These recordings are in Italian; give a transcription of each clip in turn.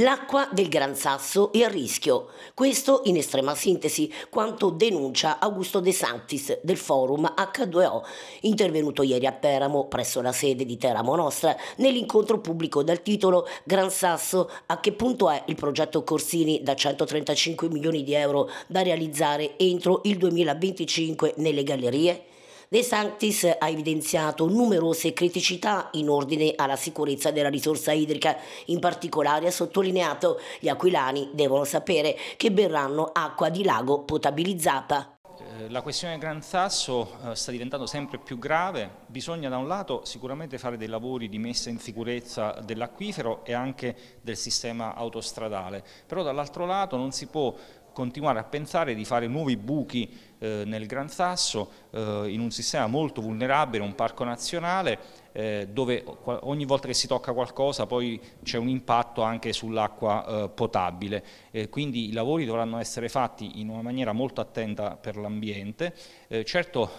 L'acqua del Gran Sasso è a rischio. Questo in estrema sintesi quanto denuncia Augusto De Santis del forum H2O, intervenuto ieri a Peramo presso la sede di Teramo Nostra nell'incontro pubblico dal titolo Gran Sasso a che punto è il progetto Corsini da 135 milioni di euro da realizzare entro il 2025 nelle gallerie? De Sanctis ha evidenziato numerose criticità in ordine alla sicurezza della risorsa idrica. In particolare ha sottolineato gli aquilani devono sapere che berranno acqua di lago potabilizzata. Eh, la questione del Gran Sasso eh, sta diventando sempre più grave, bisogna da un lato sicuramente fare dei lavori di messa in sicurezza dell'acquifero e anche del sistema autostradale, però dall'altro lato non si può continuare a pensare di fare nuovi buchi eh, nel Gran Sasso eh, in un sistema molto vulnerabile, un parco nazionale eh, dove ogni volta che si tocca qualcosa poi c'è un impatto anche sull'acqua eh, potabile, eh, quindi i lavori dovranno essere fatti in una maniera molto attenta per l'ambiente, eh, certo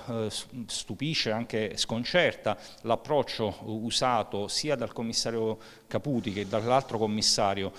stupisce anche sconcerta l'approccio usato sia dal commissario Caputi che dall'altro commissario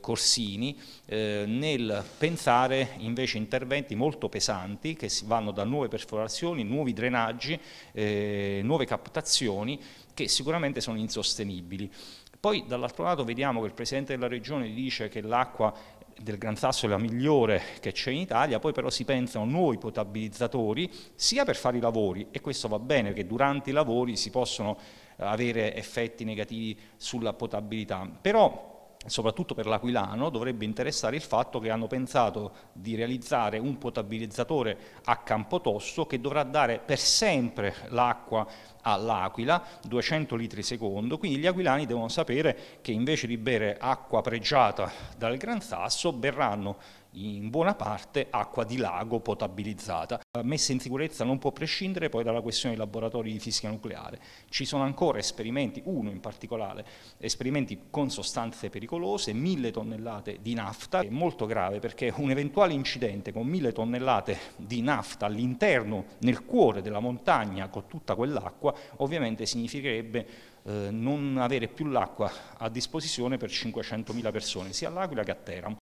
Corsini nel pensare evitare invece interventi molto pesanti che vanno da nuove perforazioni, nuovi drenaggi, eh, nuove captazioni che sicuramente sono insostenibili. Poi dall'altro lato vediamo che il Presidente della Regione dice che l'acqua del Gran Sasso è la migliore che c'è in Italia, poi però si pensano nuovi potabilizzatori sia per fare i lavori, e questo va bene perché durante i lavori si possono avere effetti negativi sulla potabilità, però soprattutto per l'Aquilano, dovrebbe interessare il fatto che hanno pensato di realizzare un potabilizzatore a Campotosso che dovrà dare per sempre l'acqua all'Aquila, 200 litri secondo, quindi gli aquilani devono sapere che invece di bere acqua pregiata dal Gran Sasso berranno in buona parte acqua di lago potabilizzata. messa in sicurezza non può prescindere poi dalla questione dei laboratori di fisica nucleare. Ci sono ancora esperimenti, uno in particolare, esperimenti con sostanze pericolose, mille tonnellate di nafta, è molto grave perché un eventuale incidente con mille tonnellate di nafta all'interno, nel cuore della montagna, con tutta quell'acqua, ovviamente significherebbe eh, non avere più l'acqua a disposizione per 500.000 persone, sia all'Aquila che a Teramo.